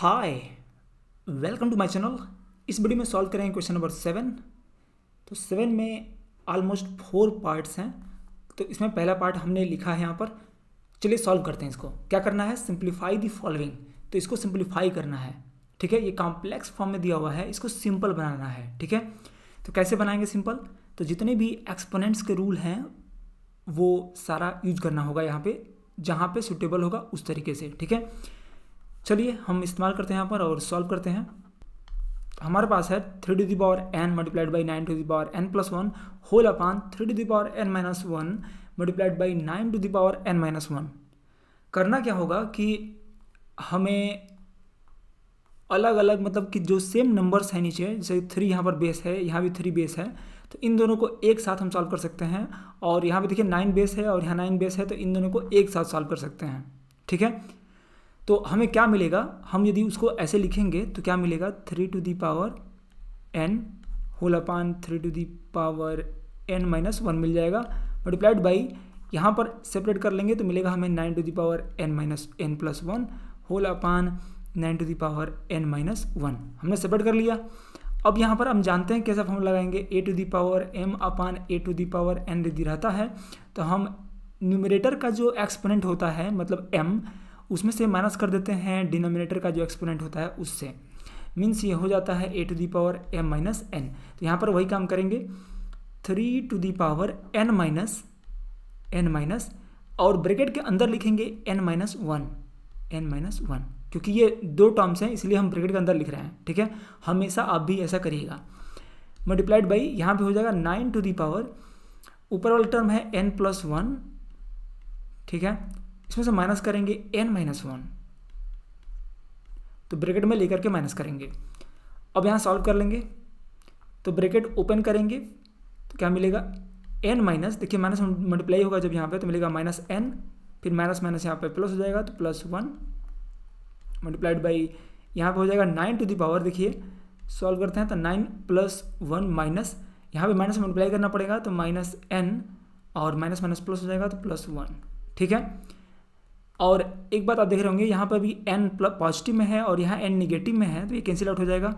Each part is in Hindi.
hi welcome to my channel इस वीडियो में सॉल्व करेंगे क्वेश्चन नंबर सेवन तो सेवन में ऑलमोस्ट फोर पार्ट्स हैं तो इसमें पहला पार्ट हमने लिखा है यहाँ पर चलिए सॉल्व करते हैं इसको क्या करना है सिंप्लीफाई दी फॉलोइंग तो इसको सिंप्लीफाई करना है ठीक है ये कॉम्प्लेक्स फॉर्म में दिया हुआ है इसको सिंपल बनाना है ठीक है तो कैसे बनाएंगे सिंपल तो जितने भी एक्सपोनेंट्स के रूल हैं वो सारा यूज करना होगा यहाँ पे जहाँ पे सुटेबल होगा उस तरीके से ठीक है चलिए हम इस्तेमाल करते हैं यहाँ पर और सॉल्व करते हैं हमारे पास है three to the power n multiplied by nine to the power n plus one whole upon three to the power n minus one multiplied by nine to the power n minus one करना क्या होगा कि हमें अलग अलग मतलब कि जो सेम नंबर्स हैं नीचे जैसे थ्री यहाँ पर बेस है यहाँ भी थ्री बेस है तो इन दोनों को एक साथ हम सॉल्व कर सकते हैं और यहाँ पर देखिए नाइन बेस है और यहाँ नाइन बेस है तो इन दोनों को एक साथ सॉल्व कर सकते हैं ठीक है तो हमें क्या मिलेगा हम यदि उसको ऐसे लिखेंगे तो क्या मिलेगा three to the power n whole upon three to the power n minus one मिल जाएगा मल्टीप्लाइड बाई यहाँ पर सेपरेट कर लेंगे तो मिलेगा हमें nine to the power n minus n plus one whole upon nine to the power n minus one हमने सेपरेट कर लिया अब यहाँ पर हम जानते हैं कैसे फॉर्म लगाएंगे a to the power m upon a to the power n यदि रहता है तो हम न्यूमिनेटर का जो एक्सपोनेंट होता है मतलब एम उसमें से माइनस कर देते हैं डिनोमिनेटर का जो एक्सपोनेंट होता है उससे मीन्स ये हो जाता है a to the power m minus n तो यहाँ पर वही काम करेंगे three to the power n minus n minus और ब्रैकेट के अंदर लिखेंगे n minus one n minus one क्योंकि ये दो टर्म्स हैं इसलिए हम ब्रैकेट के अंदर लिख रहे हैं ठीक है हमेशा आप भी ऐसा करिएगा मल्टीप्लाइड बाई यहाँ पे हो जाएगा नाइन टू दी पावर ऊपर वाला टर्म है एन प्लस वन ठीक है इसमें से माइनस करेंगे एन माइनस वन तो ब्रैकेट में लेकर के माइनस करेंगे अब यहाँ सॉल्व कर लेंगे तो ब्रैकेट ओपन करेंगे तो क्या मिलेगा एन माइनस देखिए माइनस मल्टीप्लाई होगा जब यहाँ पे तो मिलेगा माइनस एन फिर माइनस माइनस यहाँ पे प्लस हो जाएगा तो प्लस वन मल्टीप्लाइड बाई यहाँ पे हो जाएगा नाइन टू दी पावर देखिए सॉल्व करते हैं तो नाइन प्लस वन माइनस यहाँ पर माइनस मल्टीप्लाई करना पड़ेगा तो माइनस एन और माइनस माइनस प्लस हो जाएगा तो प्लस वन ठीक है और एक बात आप देख रहे होंगे यहाँ पर भी एन पॉजिटिव में है और यहाँ एन निगेटिव में है तो ये कैंसिल आउट हो जाएगा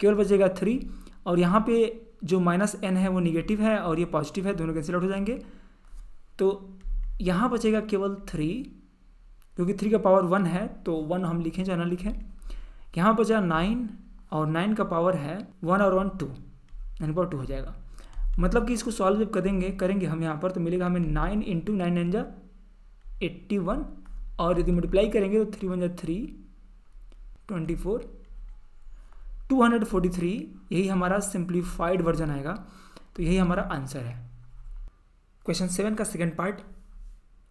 केवल बचेगा थ्री और यहाँ पे जो माइनस एन है वो निगेटिव है और ये पॉजिटिव है दोनों कैंसिल आउट हो जाएंगे तो यहाँ बचेगा केवल थ्री क्योंकि थ्री का पावर वन है तो वन हम लिखें चाहे ना लिखें यहाँ बचा नाइन और नाइन का पावर है वन और one two nine power two हो जाएगा मतलब कि इसको सॉल्व जब करेंगे करेंगे हम यहाँ पर तो मिलेगा हमें नाइन इंटू नाइन नाइन जा एट्टी वन और यदि मल्टीप्लाई करेंगे तो थ्री वन या three twenty four two hundred forty three यही हमारा सिंप्लीफाइड वर्जन आएगा तो यही हमारा आंसर है क्वेश्चन सेवन का सेकेंड पार्ट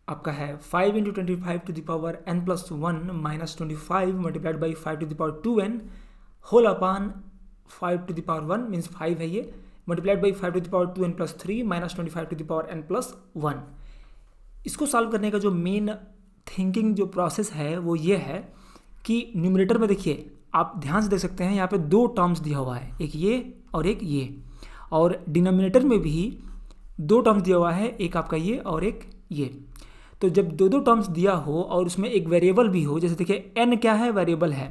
आपका है five into twenty five to power n plus one minus twenty five multiplied by five to the power two n whole upon five to the power one means five है ये multiplied by five to the power two n plus three minus twenty five to power n plus one इसको सॉल्व करने का जो मेन थिंकिंग जो प्रोसेस है वो ये है कि न्यूमरेटर में देखिए आप ध्यान से देख सकते हैं यहाँ पे दो टर्म्स दिया हुआ है एक ये और एक ये और डिनोमिनेटर में भी दो टर्म्स दिया हुआ है एक आपका ये और एक ये तो जब दो दो टर्म्स दिया हो और उसमें एक वेरिएबल भी हो जैसे देखिए एन क्या है वेरिएबल है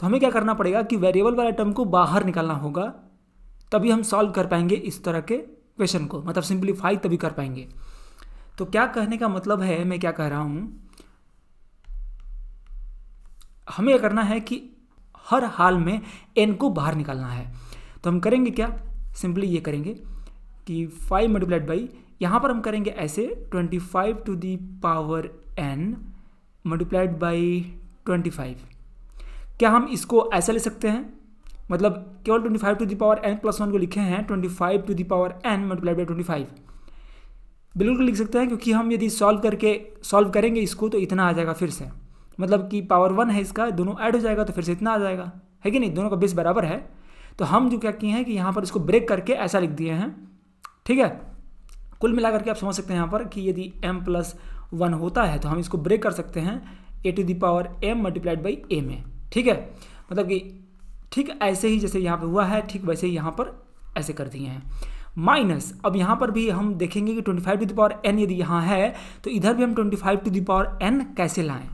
तो हमें क्या करना पड़ेगा कि वेरिएबल वाला टर्म को बाहर निकालना होगा तभी हम सॉल्व कर पाएंगे इस तरह के क्वेश्चन को मतलब सिंप्लीफाई तभी कर पाएंगे तो क्या कहने का मतलब है मैं क्या कह रहा हूँ हमें यह करना है कि हर हाल में एन को बाहर निकालना है तो हम करेंगे क्या सिंपली ये करेंगे कि फाइव मल्टीप्लाइड बाई यहाँ पर हम करेंगे ऐसे twenty five to the power n multiplied by twenty five क्या हम इसको ऐसा ले सकते हैं मतलब केवल twenty five to the power n plus one को लिखे हैं twenty five to the power n multiplied by twenty five बिल्कुल लिख सकते हैं क्योंकि हम यदि सॉल्व करके सॉल्व करेंगे इसको तो इतना आ जाएगा फिर से मतलब कि पावर वन है इसका दोनों ऐड हो जाएगा तो फिर से इतना आ जाएगा है कि नहीं दोनों का बेस बराबर है तो हम जो क्या किए हैं कि यहाँ पर इसको ब्रेक करके ऐसा लिख दिए हैं ठीक है कुल मिलाकर के आप समझ सकते हैं यहाँ पर कि यदि एम प्लस वन होता है तो हम इसको ब्रेक कर सकते हैं a to the power m multiplied by a में ठीक है मतलब कि ठीक ऐसे ही जैसे यहाँ पर हुआ है ठीक वैसे ही यहाँ पर ऐसे कर दिए हैं माइनस अब यहाँ पर भी हम देखेंगे कि twenty five to the power n यदि यहाँ है तो इधर भी हम twenty five to the power n कैसे लाएँ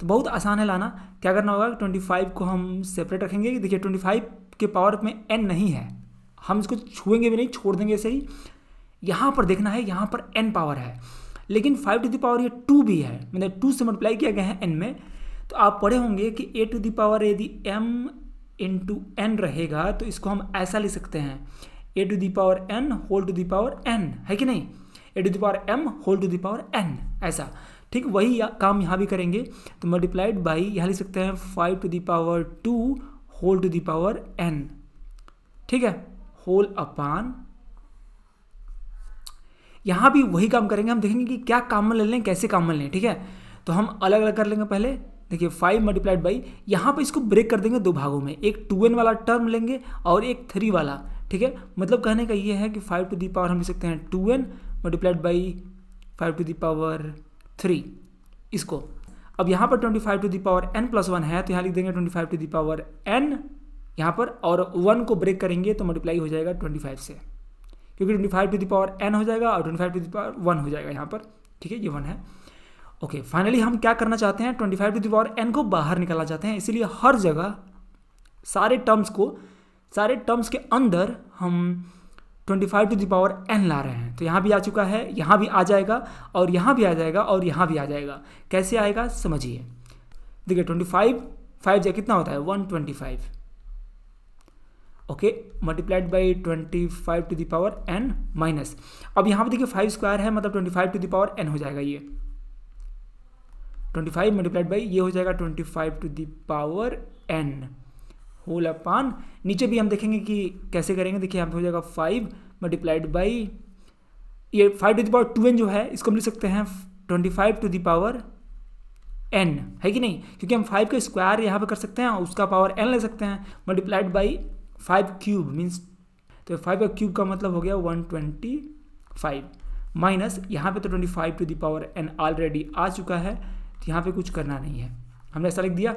तो बहुत आसान है लाना क्या करना होगा ट्वेंटी फाइव को हम सेपरेट रखेंगे कि देखिए ट्वेंटी फाइव के पावर में एन नहीं है हम इसको छुएंगे भी नहीं छोड़ देंगे ऐसे ही यहाँ पर देखना है यहाँ पर एन पावर है लेकिन फाइव टू द पावर ये टू भी है मतलब टू से मल्टीप्लाई किया गया है एन में तो आप पढ़े होंगे कि ए टू द पावर यदि एम इंटू एन रहेगा तो इसको हम ऐसा ले सकते हैं a to the power n whole to the power n है कि नहीं a to the power m whole to the power n ऐसा ठीक वही या, काम यहाँ भी करेंगे तो मल्टीप्लाइड बाई यहाँ लिख सकते हैं five to the power two whole to the power n ठीक है होल अपान यहाँ भी वही काम करेंगे हम देखेंगे कि क्या काम में ले लें कैसे काम में लें ठीक है तो हम अलग अलग कर लेंगे पहले देखिए फाइव मल्टीप्लाइड बाई यहाँ पर इसको ब्रेक कर देंगे दो भागों में एक टू एन वाला टर्म लेंगे और एक थ्री वाला ठीक है मतलब कहने का ये है कि फाइव टू दी पावर हम लिख सकते हैं two n multiplied by five to the power three इसको अब यहाँ पर twenty five to the power n plus one है तो यहाँ लिख देंगे twenty five to the power n यहाँ पर और वन को ब्रेक करेंगे तो मल्टीप्लाई हो जाएगा ट्वेंटी फाइव से क्योंकि twenty five to the power n हो जाएगा और twenty five to the power one हो जाएगा यहाँ पर ठीक है ये वन है ओके okay, फाइनली हम क्या करना चाहते हैं twenty five to the power n को बाहर निकालना चाहते हैं इसीलिए हर जगह सारे टर्म्स को सारे टर्म्स के अंदर हम 25 टू दावर एन ला रहे हैं तो यहाँ भी आ चुका है यहाँ भी आ जाएगा और यहाँ भी आ जाएगा और यहाँ भी आ जाएगा कैसे आएगा समझिए देखिए 25 फाइव फाइव कितना होता है 125 okay multiplied by 25 to the power n minus अब यहाँ पर देखिए फाइव स्क्वायर है मतलब 25 टू दावर एन हो जाएगा ये 25 फाइव मल्टीप्लाइड बाई ये हो जाएगा 25 to the power n whole upon नीचे भी हम देखेंगे कि कैसे करेंगे देखिए यहाँ पे हो जाएगा फाइव मल्टीप्लाइड बाई ये five to the power two n जो है इसको हम लिख सकते हैं twenty five to the power n है कि नहीं क्योंकि हम फाइव का स्क्वायर यहाँ पे कर सकते हैं उसका पावर एन ले सकते हैं multiplied by five cube means तो फाइव का क्यूब का मतलब हो गया वन ट्वेंटी फाइव माइनस यहाँ पे तो twenty five to the power n already आ चुका है तो यहाँ पे कुछ करना नहीं है हमने ऐसा लिख दिया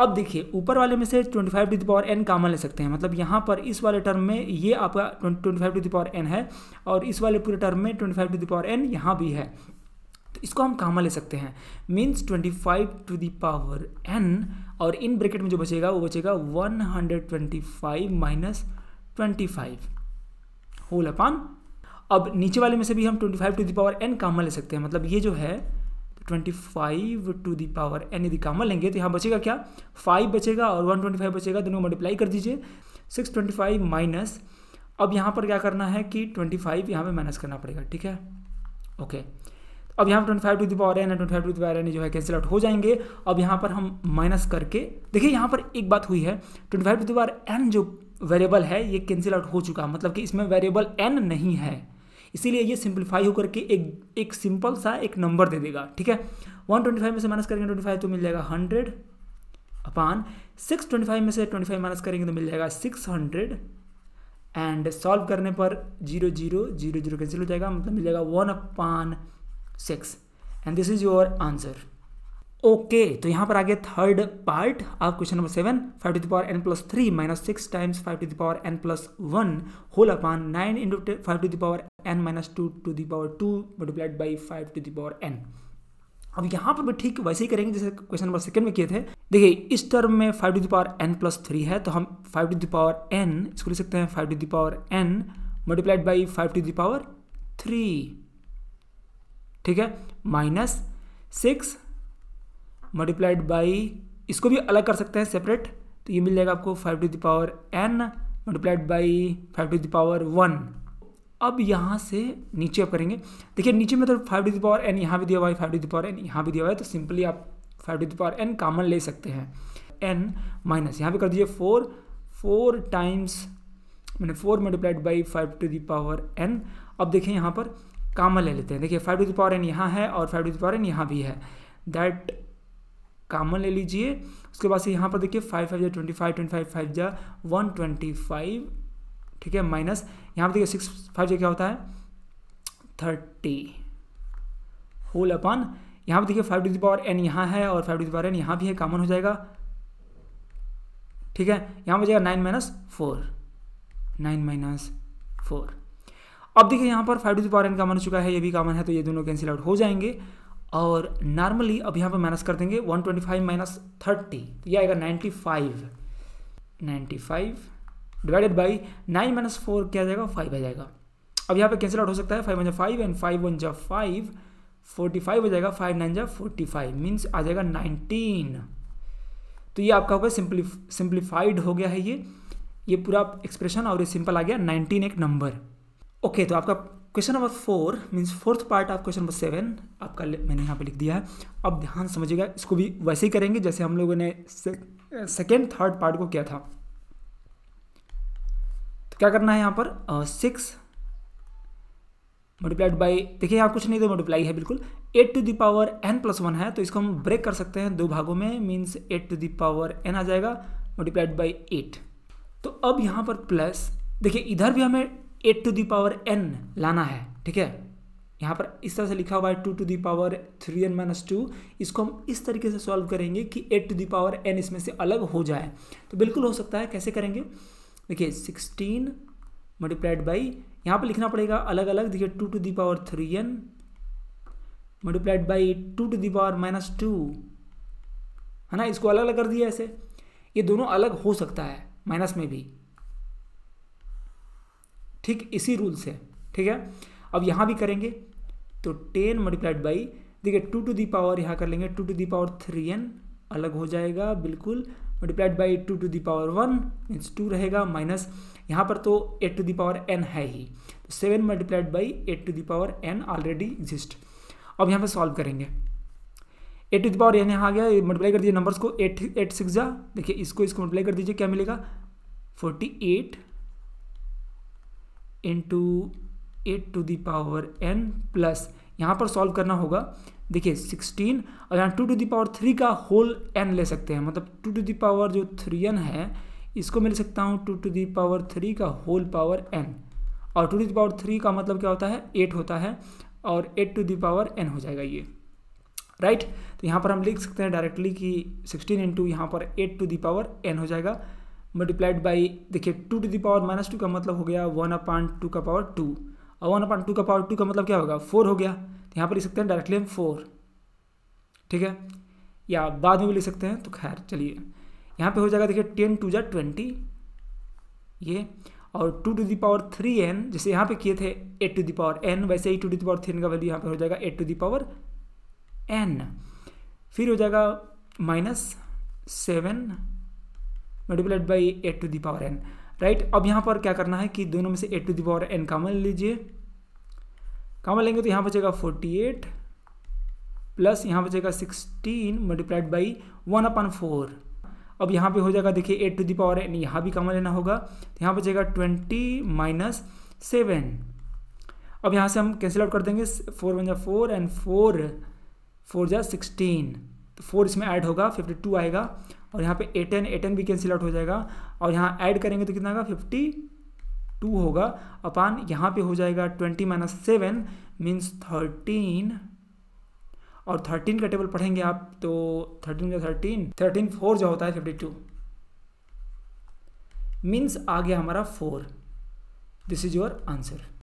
अब देखिए ऊपर वाले में से 25 five to the power n common ले सकते हैं मतलब यहाँ पर इस वाले टर्म में ये आपका 25 five to the power n है और इस वाले पूरे टर्म में 25 five to the power n यहाँ भी है तो इसको हम कामा ले सकते हैं means 25 to the power n और इन ब्रैकेट में जो बचेगा वो बचेगा 125 hundred twenty five minus twenty five whole upon अब नीचे वाले में से भी हम 25 five to the power n common ले सकते हैं मतलब ये जो है twenty five to the power n यदि कामन लेंगे तो यहाँ बचेगा क्या फाइव बचेगा और वन ट्वेंटी फाइव बचेगा दोनों मल्टीप्लाई कर दीजिए सिक्स ट्वेंटी फाइव माइनस अब यहाँ पर क्या करना है कि ट्वेंटी फाइव यहाँ पर माइनस करना पड़ेगा ठीक है ओके अब यहाँ पर twenty five to the power n twenty five to the power n जो है कैंसिल आउट हो जाएंगे अब यहाँ पर हम माइनस करके देखिए यहाँ पर एक बात हुई है twenty five to the power n जो वेरिएबल है ये कैंसिल आउट हो चुका मतलब कि इसमें वेरिएबल एन नहीं है इसीलिए ये सिंप्लीफाई होकर के एक एक सिंपल सा एक नंबर दे देगा ठीक है 125 में से माइनस करेंगे 25 तो मिल जाएगा 100 अपान 625 में से 25 माइनस करेंगे तो मिल जाएगा 600 एंड सॉल्व करने पर zero zero zero zero cancel हो जाएगा मतलब मिल जाएगा one upon six and this is your answer okay okay, तो यहाँ पर आगे थर्ड पार्ट आप question number seven five to the power n plus three minus six times five to the power n plus one whole upon nine into five to the power n minus two to the power two multiplied by five to the power N अब यहाँ पर भी ठीक वैसे ही करेंगे जैसे क्वेश्चन नंबर सेकंड में किए थे देखिए इस टर्म में five to the power n plus three है तो हम फाइव टू दावर एन इसको लिख सकते हैं five to the power n multiplied by five to the power three ठीक है माइनस सिक्स मल्टीप्लाइड बाई इसको भी अलग कर सकते हैं सेपरेट तो ये मिल जाएगा आपको five to the power n multiplied by five to the power one अब यहाँ से नीचे आप करेंगे देखिए नीचे में तो फाइव डी पावर एन यहाँ भी दिया हुआ है फाइव डी पावर एन यहाँ भी दिया हुआ है तो सिंपली आप five the power n common ले सकते हैं एन माइनस यहाँ पे कर दीजिए फोर फोर टाइम्स मैंने four multiplied by five to the power n अब देखें यहाँ पर कामन ले लेते हैं देखिए five to the power n यहाँ है और five to the power n यहाँ भी है दैट कामन ले लीजिए उसके बाद से यहाँ पर देखिए फाइव फाइव जा twenty five twenty five five जा वन ट्वेंटी फाइव ठीक है माइनस यहाँ पर देखिए सिक्स फाइव जो क्या होता है थर्टी होल अपॉन यहाँ पर देखिए फाइव टू पावर एन यहाँ है और फाइव टू पावर एन यहाँ भी है कॉमन हो जाएगा ठीक है यहाँ पर जाएगा nine minus four nine minus four अब देखिए यहाँ पर five the power n common हो चुका है ये भी कॉमन है तो ये दोनों कैंसिल आउट हो जाएंगे और नॉर्मली अब यहाँ पर माइनस कर देंगे one twenty five minus thirty तो ये आएगा ninety five ninety five divided by nine minus four क्या आ जाएगा फाइव आ जाएगा अब यहाँ पे कैंसिल आउट हो सकता है फाइव वन जा फाइव एंड फाइव वन जा फाइव फोर्टी फाइव हो जाएगा फाइव नाइन जा फोर्टी फाइव मीन्स आ जाएगा नाइनटीन तो ये आपका होगा सिंपली सिंप्लीफाइड हो गया है ये ये पूरा एक्सप्रेशन और ये सिंपल आ गया नाइनटीन एक नंबर ओके तो आपका question number four means fourth part of question number seven आपका मैंने यहाँ पे लिख दिया है अब ध्यान समझिएगा इसको भी वैसे ही करेंगे जैसे हम लोगों ने सेकेंड थर्ड पार्ट को किया था क्या करना है यहाँ पर सिक्स मल्टीप्लाइड बाई देखिए यहाँ कुछ नहीं तो मल्टीप्लाई है बिल्कुल eight to the power n plus one है तो इसको हम ब्रेक कर सकते हैं दो भागों में means eight to the power n आ जाएगा मल्टीप्लाइड बाई एट तो अब यहाँ पर प्लस देखिए इधर भी हमें एट टू दावर एन लाना है ठीक है यहाँ पर इस तरह से लिखा हुआ है two to the power three n minus two इसको हम इस तरीके से सॉल्व करेंगे कि एट टू दावर एन इसमें से अलग हो जाए तो बिल्कुल हो सकता है कैसे करेंगे देखिए सिक्सटीन मल्टीप्लाइड बाई यहाँ पर लिखना पड़ेगा अलग अलग देखिए two to the power three n multiplied by two to the power minus two है ना इसको अलग अलग कर दिया ऐसे ये दोनों अलग हो सकता है माइनस में भी ठीक इसी रूल से ठीक है अब यहाँ भी करेंगे तो टेन मल्टीप्लाइड बाई देखिए टू टू दी पावर यहाँ कर लेंगे two to the power three n अलग हो जाएगा बिल्कुल multiplied by two to the power one means two रहेगा माइनस यहाँ पर तो एट टू दावर एन है ही तो seven multiplied by eight to the power n already exist अब यहाँ पे सॉल्व करेंगे एट टू दावर एन यहाँ आ गया मल्टीप्लाई कर दीजिए नंबर्स को एट एट सिक्स जा देखिए इसको इसको मल्टीप्लाई कर दीजिए क्या मिलेगा forty eight into eight to the power n plus यहाँ पर सॉल्व करना होगा देखिए सिक्सटीन और यहाँ टू टू दावर थ्री का होल एन ले सकते हैं मतलब टू टू दावर जो थ्री एन है इसको मैं ले सकता हूँ टू टू दावर थ्री का होल पावर एन और टू टू दावर थ्री का मतलब क्या होता है एट होता है और एट टू दावर एन हो जाएगा ये राइट तो यहाँ पर हम लिख सकते हैं डायरेक्टली कि सिक्सटीन इंटू यहाँ पर एट टू दावर एन हो जाएगा मल्टीप्लाइड बाई देखिए two to the power minus two का मतलब हो गया वन अपॉइंट टू का पावर टू और वन अपॉन टू का पावर टू का मतलब क्या होगा फोर हो गया तो यहाँ पर लिख सकते हैं डायरेक्टली हम फोर ठीक है या बाद में भी लिख सकते हैं तो खैर चलिए यहाँ पे हो जाएगा देखिए टेन टू जै ट्वेंटी ये और two to the power three n जैसे यहाँ पे किए थे एट टू दावर एन वैसे ही टू टू दावर थ्री का वैल्यू यहाँ पे हो जाएगा एट टू दावर एन फिर हो जाएगा minus seven multiplied by eight to the power n right अब यहाँ पर क्या करना है कि दोनों में से eight to the power n common लीजिए कामन लेंगे तो यहाँ बचेगा फोर्टी एट प्लस यहाँ बचेगा sixteen multiplied by one upon four अब यहाँ पे हो जाएगा देखिए eight to the power n यहाँ भी कामन लेना होगा तो यहाँ बचेगा ट्वेंटी माइनस सेवन अब यहाँ से हम कैंसिल आउट कर देंगे फोर वन जा फोर एंड फोर फोर जा सिक्सटीन तो फोर इसमें ऐड होगा फिफ्टी टू आएगा और यहाँ पे ए टेन ए टेन भी कैंसिल आउट हो जाएगा और यहाँ ऐड करेंगे तो कितना होगा फिफ्टी टू होगा अपान यहाँ पे हो जाएगा twenty minus seven means thirteen और थर्टीन का टेबल पढ़ेंगे आप तो थर्टीन का थर्टीन थर्टीन फोर जो होता है फिफ्टी टू मीन्स आ गया हमारा four this is your answer